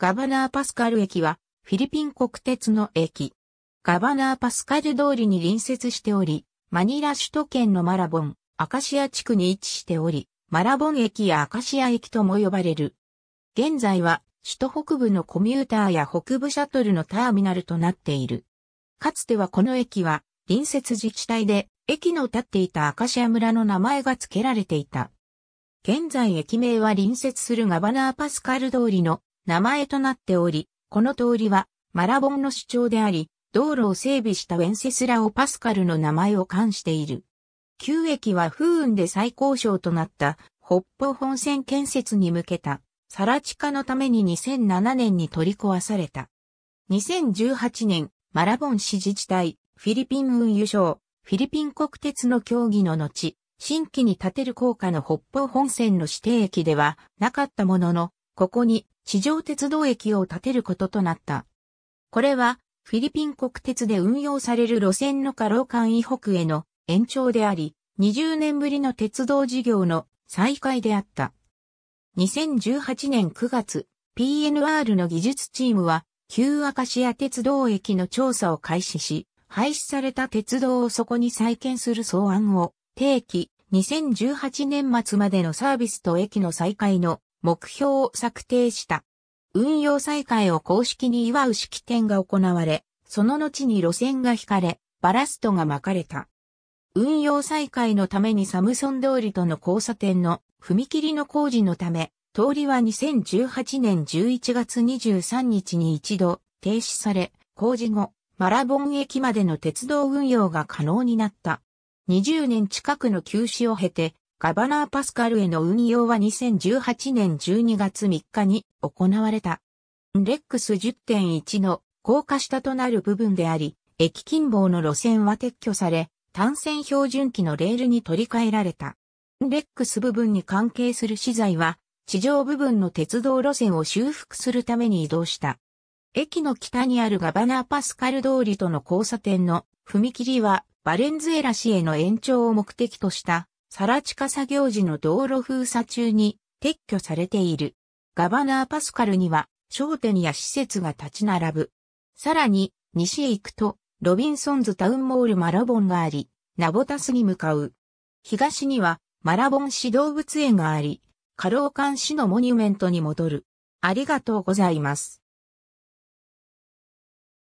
ガバナーパスカル駅は、フィリピン国鉄の駅。ガバナーパスカル通りに隣接しており、マニラ首都圏のマラボン、アカシア地区に位置しており、マラボン駅やアカシア駅とも呼ばれる。現在は、首都北部のコミューターや北部シャトルのターミナルとなっている。かつてはこの駅は、隣接自治体で、駅の建っていたアカシア村の名前が付けられていた。現在駅名は隣接するガバナーパスカル通りの名前となっており、この通りはマラボンの主張であり、道路を整備したウェンセスラオ・パスカルの名前を冠している。旧駅は風雲で最高賞となった北方本線建設に向けたサラ地下のために2007年に取り壊された。2018年、マラボン市自治体、フィリピン運輸省、フィリピン国鉄の協議の後、新規に建てる効果の北方本線の指定駅ではなかったものの、ここに地上鉄道駅を建てることとなった。これは、フィリピン国鉄で運用される路線の過労間以北への延長であり、20年ぶりの鉄道事業の再開であった。2018年9月、PNR の技術チームは、旧アカシア鉄道駅の調査を開始し、廃止された鉄道をそこに再建する草案を、定期2018年末までのサービスと駅の再開の目標を策定した。運用再開を公式に祝う式典が行われ、その後に路線が引かれ、バラストが巻かれた。運用再開のためにサムソン通りとの交差点の踏切の工事のため、通りは2018年11月23日に一度停止され、工事後、マラボン駅までの鉄道運用が可能になった。20年近くの休止を経て、ガバナーパスカルへの運用は2018年12月3日に行われた。レックス10.1の高架下となる部分であり、駅近傍の路線は撤去され、単線標準機のレールに取り替えられた。レックス部分に関係する資材は、地上部分の鉄道路線を修復するために移動した。駅の北にあるガバナーパスカル通りとの交差点の踏切はバレンズエラ市への延長を目的としたラ地下作業時の道路封鎖中に撤去されている。ガバナーパスカルには商店や施設が立ち並ぶ。さらに西へ行くとロビンソンズタウンモールマラボンがあり、ナボタスに向かう。東にはマラボン市動物園があり、カローカン市のモニュメントに戻る。ありがとうございます。